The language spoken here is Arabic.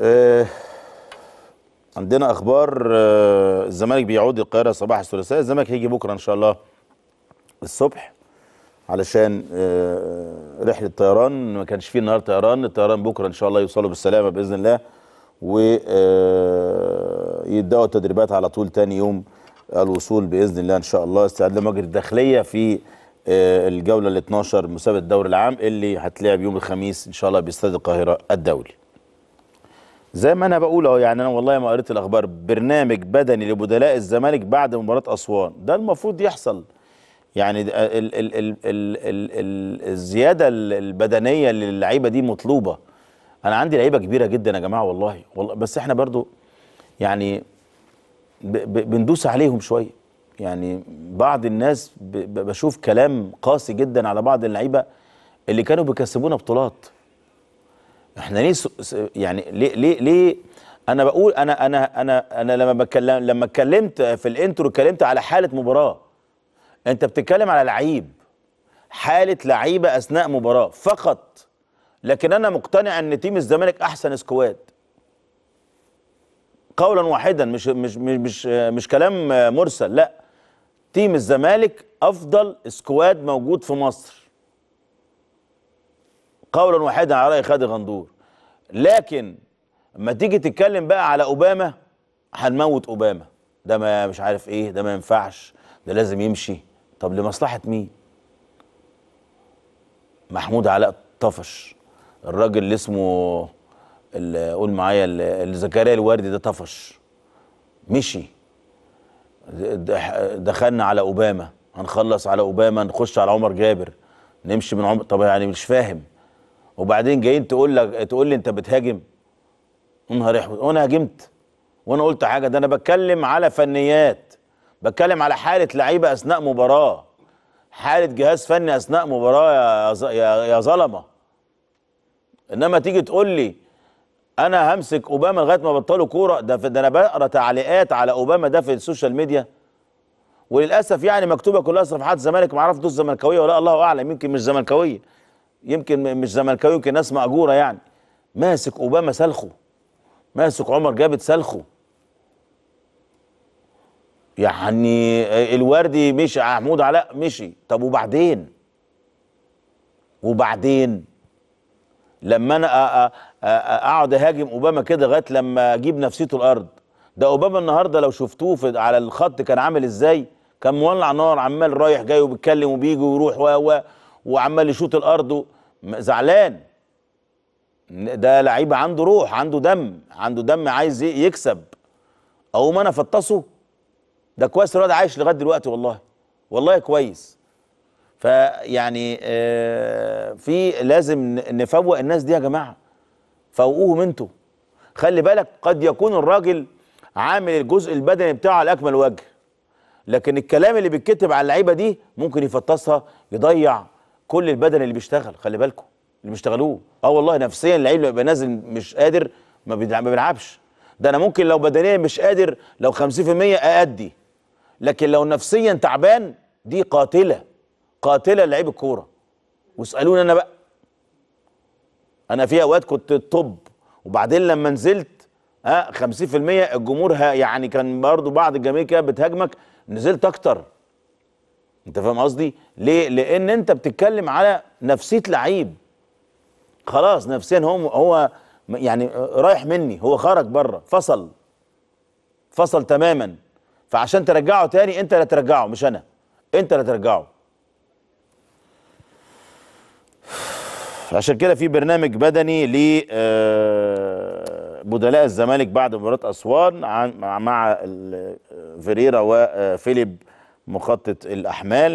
آه عندنا اخبار آه الزمالك بيعود القاهره صباح الثلاثاء الزمالك هيجي بكره ان شاء الله الصبح علشان آه رحله طيران ما كانش فيه النهارده طيران الطيران بكره ان شاء الله يوصلوا بالسلامه باذن الله ويبداوا آه، التدريبات على طول تاني يوم الوصول باذن الله ان شاء الله استعداد لمواجهه الداخليه في آه، الجوله ال 12 مسابقه الدوري العام اللي هتلعب يوم الخميس ان شاء الله باستاد القاهره الدولي زي ما انا بقول اهو يعني انا والله ما قريت الاخبار برنامج بدني لبدلاء الزمالك بعد مباراه اسوان ده المفروض يحصل يعني ال ال ال ال ال ال الزياده البدنيه للعيبه دي مطلوبه انا عندي لعيبه كبيره جدا يا جماعه والله والله بس احنا برضو يعني بندوس عليهم شويه يعني بعض الناس بشوف كلام قاسي جدا على بعض اللعيبه اللي كانوا بيكسبونا بطولات احنا ليه يعني ليه ليه ليه انا بقول انا انا انا انا لما بتكلم لما اتكلمت في الانترو اتكلمت على حاله مباراه انت بتتكلم على لعيب حاله لعيبه اثناء مباراه فقط لكن انا مقتنع ان تيم الزمالك احسن سكواد قولا واحدا مش مش مش مش كلام مرسل لا تيم الزمالك افضل سكواد موجود في مصر قولا واحدا على راي خالد غندور لكن ما تيجي تتكلم بقى على اوباما هنموت اوباما ده ما مش عارف ايه ده ما ينفعش ده لازم يمشي طب لمصلحه مين محمود علاء طفش الراجل اللي اسمه اللي قول معايا اللي زكريا الوردي ده طفش مشي دخلنا على اوباما هنخلص على اوباما نخش على عمر جابر نمشي من عمر طب يعني مش فاهم وبعدين جايين تقول لك تقول لي انت بتهاجم نهار احمد وانا هاجمت وانا قلت حاجه ده انا بتكلم على فنيات بتكلم على حاله لعيبه اثناء مباراه حاله جهاز فني اثناء مباراه يا يا, يا ظلمه انما تيجي تقول لي انا همسك اوباما لغايه ما بطلوا كوره ده ده انا بقرا تعليقات على اوباما ده في السوشيال ميديا وللاسف يعني مكتوبه كلها صفحات زمالك ما اعرفش دول زملكاويه ولا الله اعلم يمكن مش زملكاويه يمكن مش زملكاوي يمكن ناس مأجورة يعني ماسك أوباما سلخه ماسك عمر جابت سلخه يعني الوردي مشي محمود علاء مشي طب وبعدين وبعدين لما انا اقعد اهاجم اوباما كده لغايه لما اجيب نفسيته الارض ده اوباما النهارده لو شفتوه على الخط كان عامل ازاي كان مولع نار عمال رايح جاي وبيتكلم وبيجي ويروح و و وعمال يشوط الارض زعلان ده لعيب عنده روح عنده دم عنده دم عايز يكسب او ما انا فطسه ده كويس الواد عايش لغايه دلوقتي والله والله كويس فيعني آه في لازم نفوق الناس دي يا جماعه فوقوهم انتوا خلي بالك قد يكون الراجل عامل الجزء البدني بتاعه على اكمل وجه لكن الكلام اللي بيتكتب على اللعيبه دي ممكن يفطسها يضيع كل البدن اللي بيشتغل خلي بالكم اللي بيشتغلوه اه والله نفسيا اللعيب يبقى نازل مش قادر ما بيلعبش ده انا ممكن لو بدنيا مش قادر لو 50% اادي لكن لو نفسيا تعبان دي قاتله قاتله لعيب الكوره واسالوني انا بقى انا في اوقات كنت طب وبعدين لما نزلت ها 50% الجمهور يعني كان برضو بعض الجماهير كده بتهاجمك نزلت اكتر انت فاهم قصدي ليه لان انت بتتكلم على نفسيه لعيب خلاص نفسيا هو هو يعني رايح مني هو خرج بره فصل فصل تماما فعشان ترجعه تاني انت اللي ترجعه مش انا انت اللي ترجعه عشان كده في برنامج بدني ل آه، بدلاء الزمالك بعد مباراه اسوان مع آه، فيريرا وفيليب آه، مخطط الأحمال